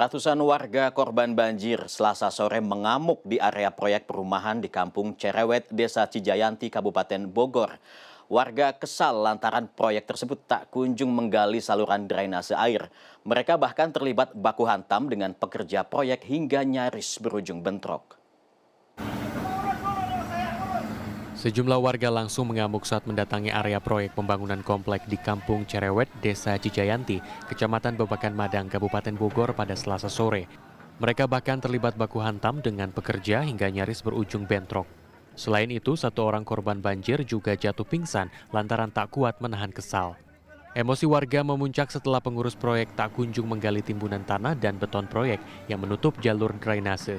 Ratusan warga korban banjir selasa sore mengamuk di area proyek perumahan di kampung Cerewet, Desa Cijayanti, Kabupaten Bogor. Warga kesal lantaran proyek tersebut tak kunjung menggali saluran drainase air. Mereka bahkan terlibat baku hantam dengan pekerja proyek hingga nyaris berujung bentrok. Sejumlah warga langsung mengamuk saat mendatangi area proyek pembangunan komplek di Kampung Cerewet, Desa Cijayanti, Kecamatan Babakan Madang, Kabupaten Bogor pada selasa sore. Mereka bahkan terlibat baku hantam dengan pekerja hingga nyaris berujung bentrok. Selain itu, satu orang korban banjir juga jatuh pingsan lantaran tak kuat menahan kesal. Emosi warga memuncak setelah pengurus proyek tak kunjung menggali timbunan tanah dan beton proyek yang menutup jalur drainase.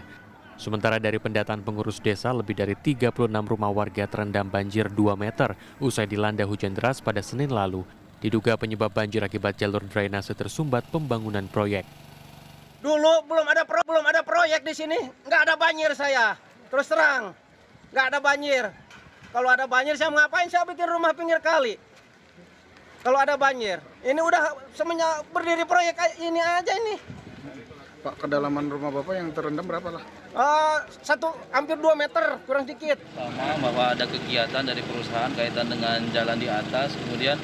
Sementara dari pendataan pengurus desa, lebih dari 36 rumah warga terendam banjir 2 meter usai dilanda hujan deras pada Senin lalu. Diduga penyebab banjir akibat jalur drainase tersumbat pembangunan proyek. Dulu belum ada pro, belum ada proyek di sini, nggak ada banjir saya. Terus terang, nggak ada banjir. Kalau ada banjir saya ngapain? Saya bikin rumah pinggir kali. Kalau ada banjir, ini udah semenjak berdiri proyek ini aja ini. Pak, kedalaman rumah Bapak yang terendam berapa lah? Uh, satu, hampir dua meter, kurang sedikit. Sama bahwa ada kegiatan dari perusahaan kaitan dengan jalan di atas, kemudian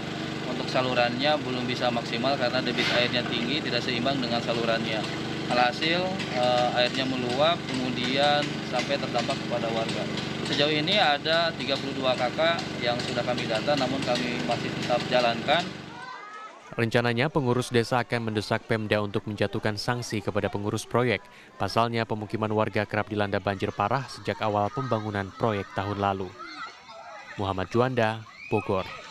untuk salurannya belum bisa maksimal karena debit airnya tinggi, tidak seimbang dengan salurannya. Alhasil, uh, airnya meluap, kemudian sampai terdampak kepada warga. Sejauh ini ada 32 kakak yang sudah kami data, namun kami masih tetap jalankan Rencananya pengurus desa akan mendesak Pemda untuk menjatuhkan sanksi kepada pengurus proyek. Pasalnya pemukiman warga kerap dilanda banjir parah sejak awal pembangunan proyek tahun lalu. Muhammad Juanda, Bogor.